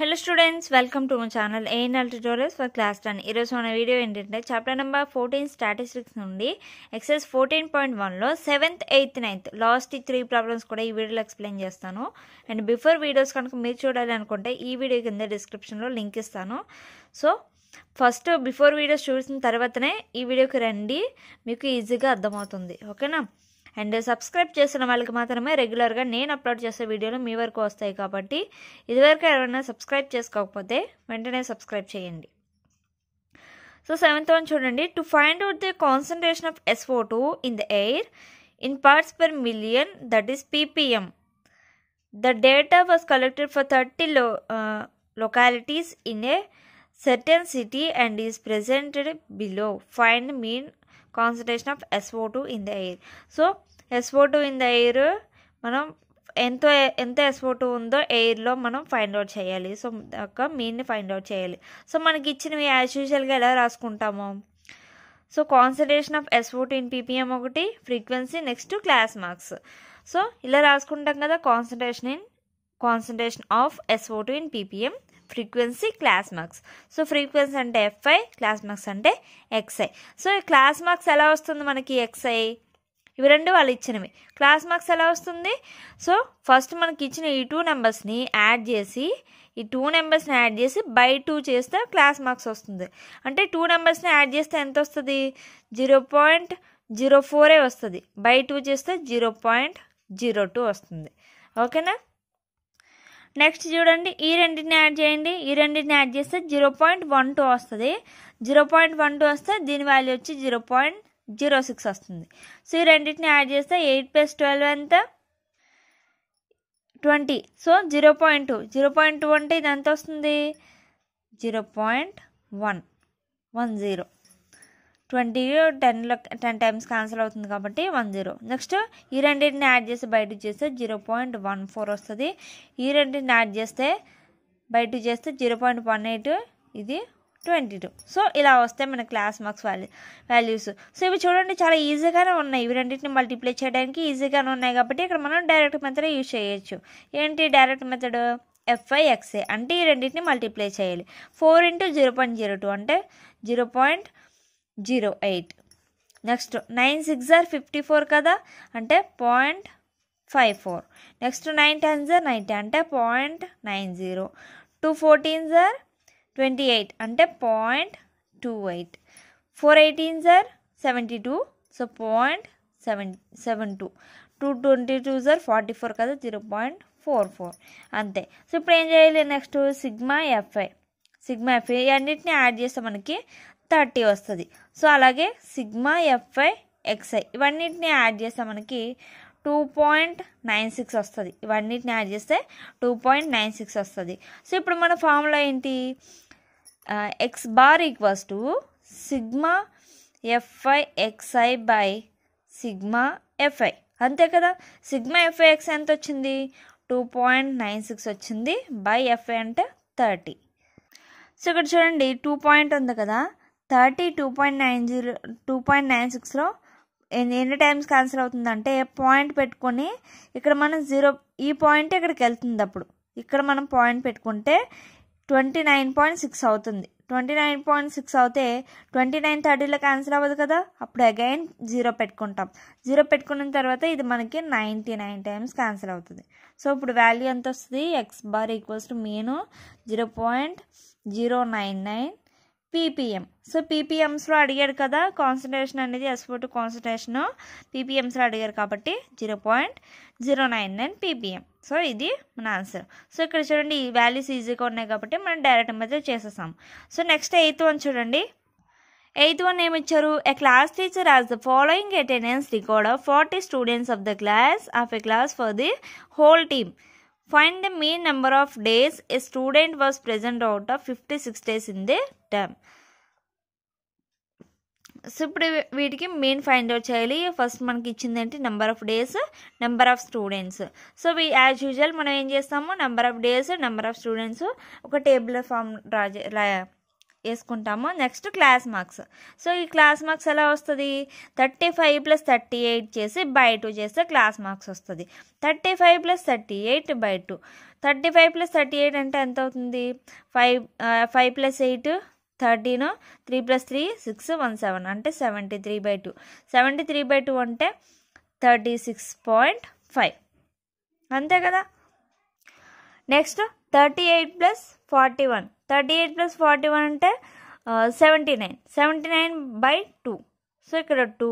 Hello students welcome to my channel ANL tutorials for class ten ఈరోజు మన video ఏంటంటే chapter number fourteen statistics నుండి exercise fourteen point వన్లో seventh eighth ninth last three problems కూడా ఈ వీడియోలో explain చేస్తాను అండ్ బిఫోర్ వీడియోస్ కనుక మీరు చూడాలి అనుకుంటే ఈ వీడియో కింద డిస్క్రిప్షన్లో లింక్ ఇస్తాను సో ఫస్ట్ బిఫోర్ వీడియోస్ చూసిన తర్వాతనే ఈ వీడియోకి రండి మీకు ఈజీగా అర్థమవుతుంది ఓకేనా అండ్ సబ్స్క్రైబ్ చేసిన వాళ్ళకి మాత్రమే రెగ్యులర్గా నేను అప్లోడ్ చేసే వీడియోలు మీ వరకు వస్తాయి కాబట్టి ఇదివరకు ఎవరైనా సబ్స్క్రైబ్ చేసుకోకపోతే వెంటనే సబ్స్క్రైబ్ చేయండి సో సెవెంత్ వన్ చూడండి to find out the concentration of SO two in the air in parts per million that is PPM the data was collected for thirty లో localities in a certain city and is presented below find mean concentration of SO two in the air so SO two in the air మనం ఎంత ఎంత SO two ఉందో ఎయిర్లో మనం find out చేయాలి so యొక్క మీన్ని find out చేయాలి so మనకి ఇచ్చినవి యాజ్ యూజువల్గా ఎలా రాసుకుంటాము so concentration of SO two in PPM ఒకటి frequency next class marks so ఇలా రాసుకుంటాం కదా concentration in concentration of SO two in PPM frequency class marks so frequency అంటే ఎఫ్ఐ క్లాస్ మార్క్స్ అంటే ఎక్స్ఐ సో క్లాస్ మార్క్స్ ఎలా వస్తుంది మనకి xi ఇవి రెండు వాళ్ళు ఇచ్చినవి క్లాస్ మార్క్స్ ఎలా వస్తుంది సో ఫస్ట్ మనకి ఇచ్చిన ఈ టూ నెంబర్స్ని యాడ్ చేసి ఈ టూ నెంబర్స్ని యాడ్ చేసి బై టూ చేస్తే క్లాస్ మార్క్స్ వస్తుంది అంటే టూ నెంబర్స్ని యాడ్ చేస్తే ఎంత వస్తుంది జీరో పాయింట్ జీరో ఫోరే వస్తుంది బై టూ చేస్తే జీరో పాయింట్ జీరో టూ వస్తుంది ఓకేనా నెక్స్ట్ చూడండి ఈ రెండింటిని యాడ్ చేయండి ఈ రెండింటిని యాడ్ చేస్తే జీరో పాయింట్ వన్ టూ వస్తుంది జీరో పాయింట్ వన్ టూ వస్తే దీని వాల్యూ వచ్చి జీరో పాయింట్ జీరో సిక్స్ వస్తుంది సో ఈ రెండింటిని యాడ్ చేస్తే ఎయిట్ ప్లస్ ట్వెల్వ్ ఎంత twenty so zero point two zero point two అంటే ఇది ఎంత వస్తుంది zero point one one zero twenty ten ten times cancel అవుతుంది కాబట్టి వన్ జీరో నెక్స్ట్ ఈ రెండింటిని యాడ్ చేసి బయట చేస్తే జీరో పాయింట్ వన్ ఫోర్ వస్తుంది ఈ రెండింటిని యాడ్ చేస్తే బయట చేస్తే జీరో పాయింట్ వన్ ఎయిట్ ఇది ట్వంటీ టూ సో ఇలా వస్తే మన class marks value values so ఇవి చూడండి చాలా ఈజీగానే ఉన్నాయి ఇవి రెండింటిని మల్టిప్లై చేయడానికి ఈజీగానే ఉన్నాయి కాబట్టి ఇక్కడ మనం డైరెక్ట్ మెథడ్ యూజ్ చేయొచ్చు ఏంటి డైరెక్ట్ మెథడ్ ఎఫ్ఐ ఎక్స్ఏ అంటే ఈ రెండింటిని మల్టిప్లై చేయాలి four into zero point zero two అంటే zero point zero eight next nine six are fifty four కదా అంటే point five four next nine ten are ninety అంటే point nine zero two fourteen are twenty eight అంటే point two eight four eighteen are seventy two so point seven seven two two twenty two are forty four కదా zero point four four అంతే so ఇప్పుడు ఏం చేయాలి next sigma FI sigma FI అన్నిటిని add చేస్తే మనకి thirty వస్తుంది so అలాగే సిగ్మా ఎఫ్ఐ ఎక్స్ఐ ఇవన్నిటిని యాడ్ చేస్తే మనకి టూ పాయింట్ నైన్ సిక్స్ వస్తుంది ఇవన్నిటిని యాడ్ చేస్తే టూ పాయింట్ నైన్ సిక్స్ వస్తుంది సో ఇప్పుడు మన ఫార్ములా ఏంటి x bar equals to sigma f i xi by sigma fi అంతే కదా సిగ్మా ఎఫ్ఐ ఎక్స్ ఎంత వచ్చింది టూ పాయింట్ నైన్ సిక్స్ వచ్చింది బై ఎఫ్ఐ అంటే థర్టీ సో ఇక్కడ చూడండి టూ పాయింట్ ఉంది కదా thirty two point nine zero two point nine సిక్స్లో ఎన్ని టైమ్స్ క్యాన్సిల్ అవుతుందంటే పాయింట్ పెట్టుకొని ఇక్కడ మనం జీరో ఈ పాయింట్ ఇక్కడికి వెళ్తుంది అప్పుడు ఇక్కడ మనం పాయింట్ పెట్టుకుంటే ట్వంటీ నైన్ పాయింట్ సిక్స్ అవుతుంది ట్వంటీ నైన్ పాయింట్ సిక్స్ అవుతే ట్వంటీ నైన్ థర్టీలో క్యాన్సిల్ అవ్వదు కదా అప్పుడు అగైన్ జీరో పెట్టుకుంటాం జీరో పెట్టుకున్న తర్వాత ఇది మనకి నైంటీ నైన్ టైమ్స్ క్యాన్సిల్ అవుతుంది సో ఇప్పుడు వాల్యూ ఎంత వస్తుంది x bar equals to mean zero point zero nine nine ppm so పీపీఎంస్లో అడిగాడు కదా కాన్సన్ట్రేషన్ అనేది టు కాన్సన్ట్రేషన్ పీపీఎంస్లో అడిగారు కాబట్టి zero point zero nine nine ppm so ఇది మన ఆన్సర్ సో ఇక్కడ చూడండి ఈ వాల్యూస్ ఈజీగా ఉన్నాయి కాబట్టి మనం డైరెక్ట్ మెథడ్ చేసేసాం సో నెక్స్ట్ ఎయిత్ వన్ చూడండి ఎయిత్ వన్ ఏమిచ్చారు a class teacher as the following attendance record of forty students of the class of a class for the whole team Find mean number of days a student was present out of fifty six days in the term so ఇప్పుడు వీటికి mean find out చేయాలి first మనకి ఇచ్చింది ఏంటి number of days number of students so as usual మనం ఏం చేస్తాము number of days number of students ఒక టేబుల్ ఫామ్ రాజ వేసుకుంటామో నెక్స్ట్ క్లాస్ మార్క్స్ సో ఈ క్లాస్ మార్క్స్ ఎలా వస్తుంది thirty five plus thirty eight చేసి బై టూ చేస్తే క్లాస్ మార్క్స్ వస్తుంది thirty five plus thirty eight by two thirty five plus thirty eight అంటే ఎంత అవుతుంది five five plus eight thirteen three plus three six one seven అంటే seventy three by two seventy three by two అంటే thirty six point five అంతే కదా next thirty eight plus forty one thirty eight plus forty one అంటే seventy nine seventy nine by two so ఇక్కడ two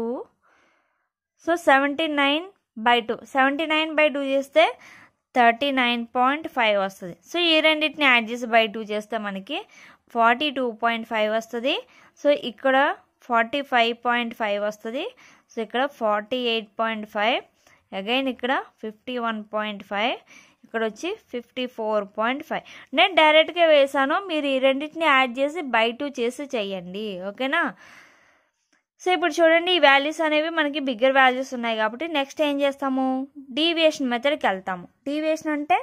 so seventy nine by two seventy nine by two చేస్తే thirty nine point five వస్తుంది so ఈ రెండింటిని add చేసి by two చేస్తే మనకి forty two point five వస్తుంది సో ఇక్కడ ఫార్టీ ఫైవ్ పాయింట్ ఫైవ్ వస్తుంది సో ఇక్కడ forty eight point five again ఇక్కడ ఫిఫ్టీ వన్ పాయింట్ ఫైవ్ ఇక్కడ వచ్చి ఫిఫ్టీ ఫోర్ పాయింట్ ఫైవ్ నేను డైరెక్ట్గా వేసాను మీరు ఈ రెండింటిని యాడ్ చేసి బై టూ చేసి చెయ్యండి ఓకేనా సో ఇప్పుడు చూడండి ఈ వాల్యూస్ అనేవి మనకి బిగ్గర్ వాల్యూస్ ఉన్నాయి కాబట్టి నెక్స్ట్ ఏం చేస్తాము డీవియేషన్ మెథడ్కి వెళ్తాము డీవియేషన్ అంటే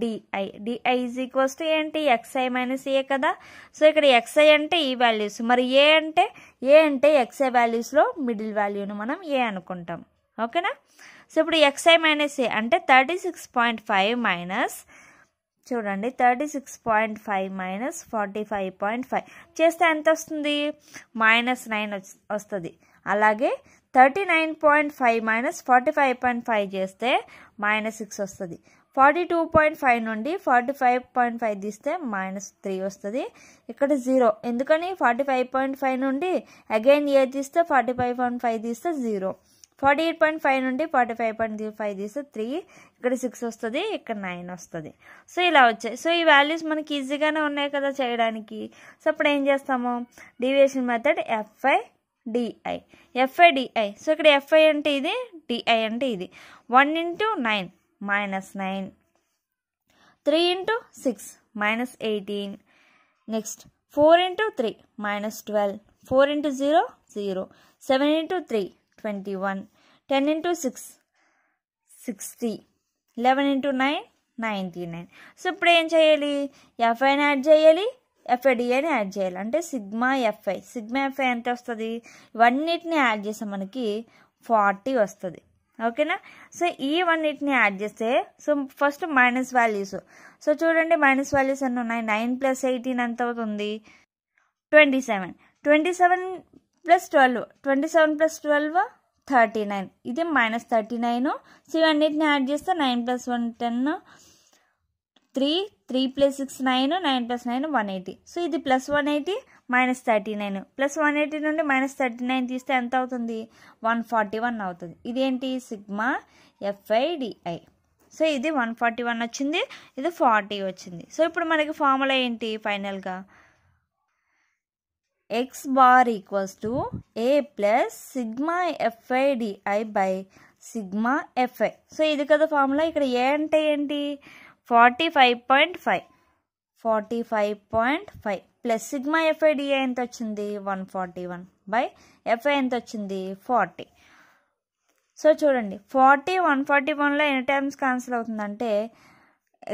di di is equals to ఏంటి ఎక్స్ఐ మైనస్ ఏ కదా సో ఇక్కడ ఎక్స్ఐ అంటే ఈ వాల్యూస్ మరి ఏ అంటే ఏ అంటే ఎక్స్ఐ వాల్యూస్లో మిడిల్ వాల్యూను మనం ఏ అనుకుంటాం ఓకేనా సో ఇప్పుడు ఎక్స్ఐ మైనస్ ఏ అంటే thirty six point five minus చూడండి thirty six point five minus forty five point five చేస్తే ఎంత వస్తుంది మైనస్ నైన్ వస్తుంది అలాగే thirty nine point five minus forty five point five చేస్తే మైనస్ సిక్స్ వస్తుంది ఫార్టీ టూ పాయింట్ ఫైవ్ నుండి forty five point five తీస్తే మైనస్ త్రీ వస్తుంది ఇక్కడ జీరో ఎందుకని ఫార్టీ ఫైవ్ పాయింట్ ఫైవ్ నుండి అగైన్ ఏ తీస్తే ఫార్టీ ఫైవ్ పాయింట్ ఫైవ్ తీస్తే zero forty eight point five నుండి ఫార్టీ ఫైవ్ పాయింట్ ఫైవ్ తీస్తే త్రీ ఇక్కడ సిక్స్ వస్తుంది ఇక్కడ నైన్ వస్తుంది సో ఇలా వచ్చాయి సో ఈ వాల్యూస్ మనకి ఈజీగానే ఉన్నాయి కదా చేయడానికి సో అప్పుడు ఏం చేస్తాము deviation method fi di fi di so ఇక్కడ ఎఫ్ఐ అంటే ఇది డిఐ అంటే ఇది one into nine minus nine three into six minus eighteen next four into three minus twelve four into zero zero seven into three twenty one ten into six sixty eleven into nine ninety nine so ఇప్పుడు ఏం చేయాలి ఎఫ్ఐని add చేయాలి ఎఫ్ఐడిఏని add చేయాలి అంటే sigma FI sigma f i ఎంత వస్తుంది ఇవన్నిటిని add చేస్తే మనకి ఫార్టీ వస్తుంది ఓకేనా సో ఈ వన్నిటిని యాడ్ చేస్తే so first minus values so చూడండి మైనస్ వాల్యూస్ అన్నీ ఉన్నాయి నైన్ ప్లస్ ఎయిటీన్ ఎంత అవుతుంది twenty seven twenty seven plus twelve twenty seven plus twelve thirty nine ఇది మైనస్ థర్టీ నైన్ ఇవన్నిటిని యాడ్ చేస్తే nine plus one ten three three plus six nine nine plus nine one eighty so ఇది plus one eighty minus thirty nine plus one eighty నుండి minus thirty nine తీస్తే ఎంత అవుతుంది one forty one అవుతుంది ఇదేంటి sigma fi di so ఇది one forty one వచ్చింది ఇది ఫార్టీ వచ్చింది సో ఇప్పుడు మనకి ఫార్ములా ఏంటి ఫైనల్గా x bar equals to a plus sigma fi di by sigma fi. So ఇది కదా ఫార్ములా ఇక్కడ ఏ అంటే ఏంటి forty five point five forty five point five plus sigma fi di ఎంత వచ్చింది one forty one by fi ఎంత వచ్చింది forty so చూడండి ఫార్టీ వన్ ఫార్టీ వన్లో ఎన్ని టైమ్స్ క్యాన్సిల్ అవుతుందంటే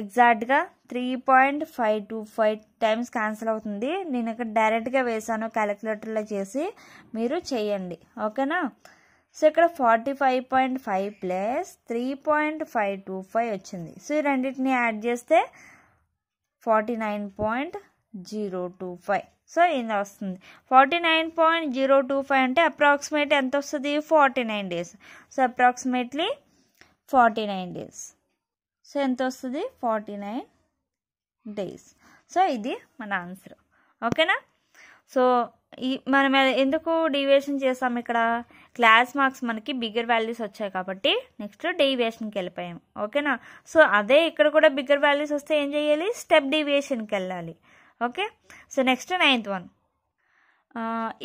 ఎగ్జాక్ట్గా three point five two five times cancel అవుతుంది నేను ఇక్కడ డైరెక్ట్గా వేసాను క్యాలిక్యులేటర్లో చేసి మీరు చేయండి ఓకేనా సో ఇక్కడ forty five point five plus three point five two five వచ్చింది సో ఈ రెండింటిని యాడ్ చేస్తే forty nine point zero two five so ఇది వస్తుంది forty nine point zero two five అంటే అప్రాక్సిమేట్ ఎంత వస్తుంది forty nine days so approximately forty nine days so ఎంత వస్తుంది ఫార్టీ నైన్ డేస్ సో ఇది మన ఆన్సర్ ఓకేనా సో ఈ మనం ఎందుకు డీవియేషన్ చేసాం ఇక్కడ క్లాస్ మార్క్స్ మనకి బిగ్గర్ వాల్యూస్ వచ్చాయి కాబట్టి నెక్స్ట్ డీవియేషన్కి వెళ్ళిపోయాం ఓకేనా సో అదే ఇక్కడ కూడా బిగ్గర్ వాల్యూస్ వస్తే ఏం చేయాలి స్టెప్ డీవియేషన్కి వెళ్ళాలి okay so next ninth one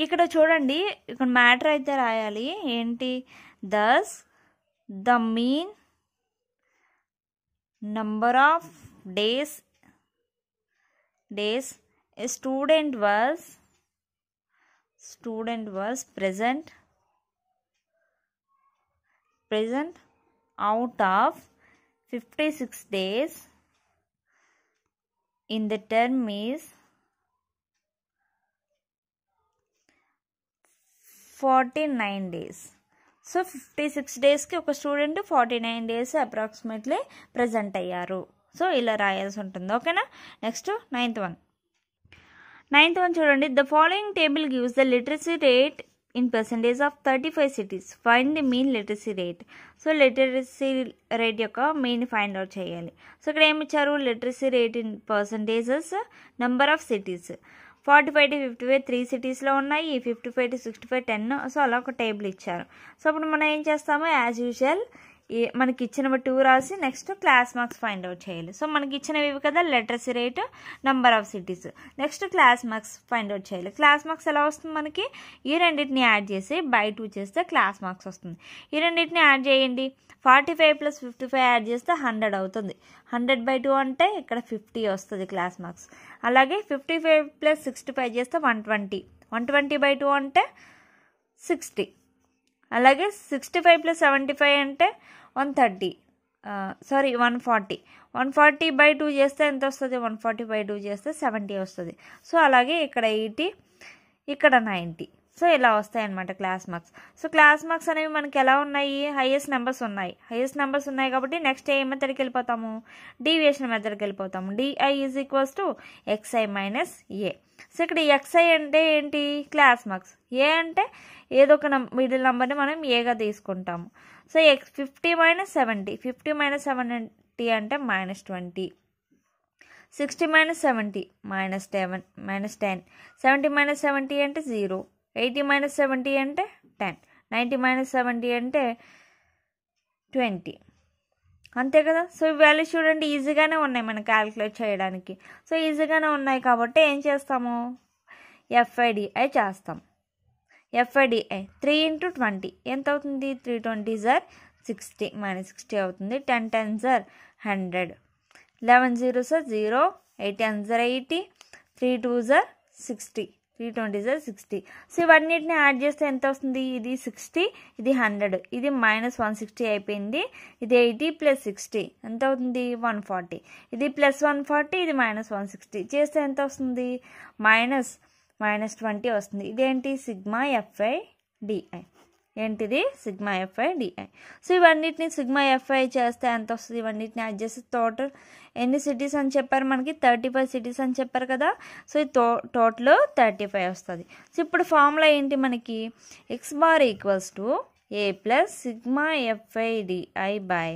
ఇక్కడ చూడండి ఇక్కడ మ్యాటర్ అయితే రాయాలి ఏంటి thus the mean number of days days a student was student was present present out of 56 days in the term is 49 days so fifty six డేస్కి ఒక student forty nine days approximately present అయ్యారు so ఇలా రాయాల్సి ఉంటుంది ఓకేనా next ninth one ninth one చూడండి the following table gives the literacy rate in percentage of thirty five cities find the mean literacy rate so literacy rate యొక్క mean find out చేయాలి so ఇక్కడ ఏమి ఇచ్చారు literacy rate in percentages number of cities forty five to fifty five three సిటీస్లో ఉన్నాయి fifty five to sixty five ten so అలా ఒక table ఇచ్చారు సో అప్పుడు మనం ఏం చేస్తాము యాజ్ యూజువల్ మనకి ఇచ్చినవి టూ రాసి next class marks find out చేయాలి సో మనకి ఇచ్చినవి ఇవి కదా literacy rate number of cities next class marks find out చేయాలి క్లాస్ మార్క్స్ ఎలా వస్తుంది మనకి ఈ రెండింటిని యాడ్ చేసి బై టూ చేస్తే క్లాస్ మార్క్స్ వస్తుంది ఈ రెండింటిని యాడ్ చేయండి forty five plus fifty five add చేస్తే హండ్రెడ్ అవుతుంది హండ్రెడ్ బై టూ అంటే ఇక్కడ ఫిఫ్టీ వస్తుంది క్లాస్ మార్క్స్ అలాగే fifty five plus sixty five చేస్తే one twenty one twenty by two అంటే సిక్స్టీ అలాగే sixty five plus seventy five అంటే one thirty sorry one forty one forty by two చేస్తే ఎంత వస్తుంది వన్ ఫార్టీ బై టూ చేస్తే seventy వస్తుంది so అలాగే ఇక్కడ ఎయిటీ ఇక్కడ నైంటీ సో ఇలా వస్తాయి అనమాట class marks so class marks అనేవి మనకి ఎలా ఉన్నాయి హైయెస్ట్ నెంబర్స్ ఉన్నాయి హైయెస్ట్ నెంబర్స్ ఉన్నాయి కాబట్టి నెక్స్ట్ ఏ మెథడ్కి వెళ్ళిపోతాము డీవియేషన్ మెథడ్కి వెళ్ళిపోతాము di is equals to xi minus a so ఇక్కడ ఎక్స్ఐ అంటే ఏంటి క్లాస్ మార్క్స్ ఏ అంటే ఏదో ఒక మిడిల్ నెంబర్ని మనం ఏగా తీసుకుంటాము so x fifty minus seventy fifty minus seventy అంటే minus twenty sixty minus seventy minus ten minus ten seventy minus seventy అంటే జీరో ఎయిటీ మైనస్ సెవెంటీ అంటే టెన్ నైంటీ మైనస్ సెవెంటీ అంటే ట్వంటీ అంతే కదా సో ఈ వాల్యూస్ చూడండి ఈజీగానే ఉన్నాయి మనం క్యాలిక్యులేట్ చేయడానికి సో ఈజీగానే ఉన్నాయి కాబట్టి ఏం చేస్తాము ఎఫ్ఐడిఐ చేస్తాం ఎఫ్ఐడిఐ త్రీ ఇంటూ ట్వంటీ ఎంత అవుతుంది three twenty sir sixty minus sixty అవుతుంది ten ten sir hundred eleven zero sir zero eight ten sir eighty three two sir sixty three twenty sir sixty so ఇవన్నిటిని యాడ్ చేస్తే ఎంత వస్తుంది ఇది sixty ఇది hundred ఇది మైనస్ వన్ సిక్స్టీ అయిపోయింది ఇది ఎయిటీ ప్లస్ సిక్స్టీ ఎంత అవుతుంది వన్ ఫార్టీ ఇది ప్లస్ వన్ ఫార్టీ ఇది మైనస్ వన్ సిక్స్టీ చేస్తే ఎంత వస్తుంది మైనస్ మైనస్ ట్వంటీ వస్తుంది ఇదేంటి సిగ్మా ఎఫ్ఐ డిఐ ఏంటిది సిగ్మా ఎఫ్ఐ డిఐ సో ఇవన్నిటిని సిగ్మా ఎఫ్ఐ చేస్తే ఎంత వస్తుంది ఇవన్నిటిని యాడ్ చేస్తే టోటల్ ఎన్ని సిటీస్ అని చెప్పారు మనకి థర్టీ ఫైవ్ సిటీస్ అని చెప్పారు కదా సో ఈ టో టోటల్ థర్టీ ఫైవ్ వస్తుంది సో ఇప్పుడు ఫార్ములా ఏంటి మనకి x bar equals to a plus sigma fi di by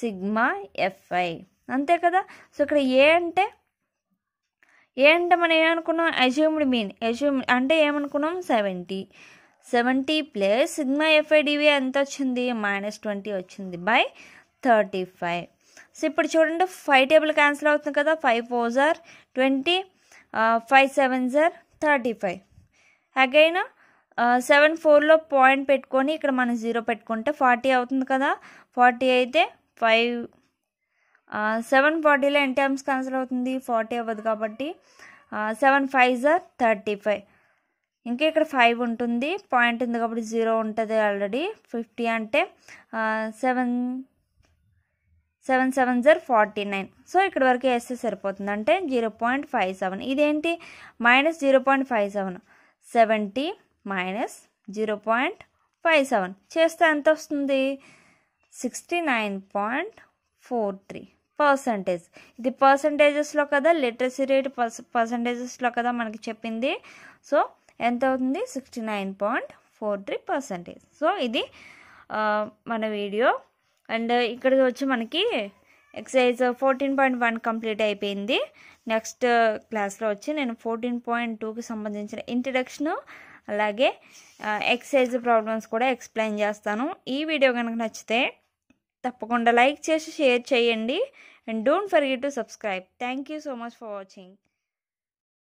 sigma fi అంతే కదా సో ఇక్కడ ఏ అంటే ఏ అంటే మనం ఏమనుకున్నాం అజ్యూమ్డ్ మీన్ అజ్యూమ్ అంటే ఏమనుకున్నాం seventy seventy plus sigma fi di ఎంత వచ్చింది మైనస్ ట్వంటీ వచ్చింది బై థర్టీ ఫైవ్ సో ఇప్పుడు చూడండి ఫైవ్ టేబుల్ క్యాన్సిల్ అవుతుంది కదా five four are twenty five seven are thirty five again seven ఫోర్లో పాయింట్ పెట్టుకొని ఇక్కడ మనం జీరో పెట్టుకుంటే ఫార్టీ అవుతుంది కదా ఫార్టీ అయితే ఫైవ్ సెవెన్ ఫార్టీలో ఎన్ టైమ్స్ క్యాన్సిల్ అవుతుంది ఫార్టీ అవ్వదు కాబట్టి సెవెన్ ఫైవ్ జార్ థర్టీ ఫైవ్ ఇంకా ఇక్కడ ఫైవ్ ఉంటుంది పాయింట్ ఉంది కాబట్టి జీరో ఉంటుంది ఆల్రెడీ ఫిఫ్టీ అంటే సెవెన్ సెవెన్ సెవెన్ జర్ ఫార్టీ నైన్ సో ఇక్కడ వరకు వేస్తే సరిపోతుంది అంటే జీరో పాయింట్ ఫైవ్ సెవెన్ ఇదేంటి minus zero point five seven seventy minus zero point five seven చేస్తే ఎంత వస్తుంది sixty nine point four three percentage ఇది పర్సంటేజెస్లో కదా లిటరసీ రేట్ పర్సంటేజెస్లో కదా మనకి చెప్పింది సో ఎంత అవుతుంది sixty nine point four three percentage so ఇది మన వీడియో అండ్ ఇక్కడికి వచ్చి మనకి exercise fourteen point one complete అయిపోయింది నెక్స్ట్ క్లాస్లో వచ్చి నేను ఫోర్టీన్ పాయింట్ టూకి సంబంధించిన ఇంట్రడక్షను అలాగే ఎక్సైజ్ ప్రాబ్లమ్స్ కూడా ఎక్స్ప్లెయిన్ చేస్తాను ఈ వీడియో కనుక నచ్చితే తప్పకుండా లైక్ చేసి షేర్ చేయండి and don't forget to subscribe thank you so much for watching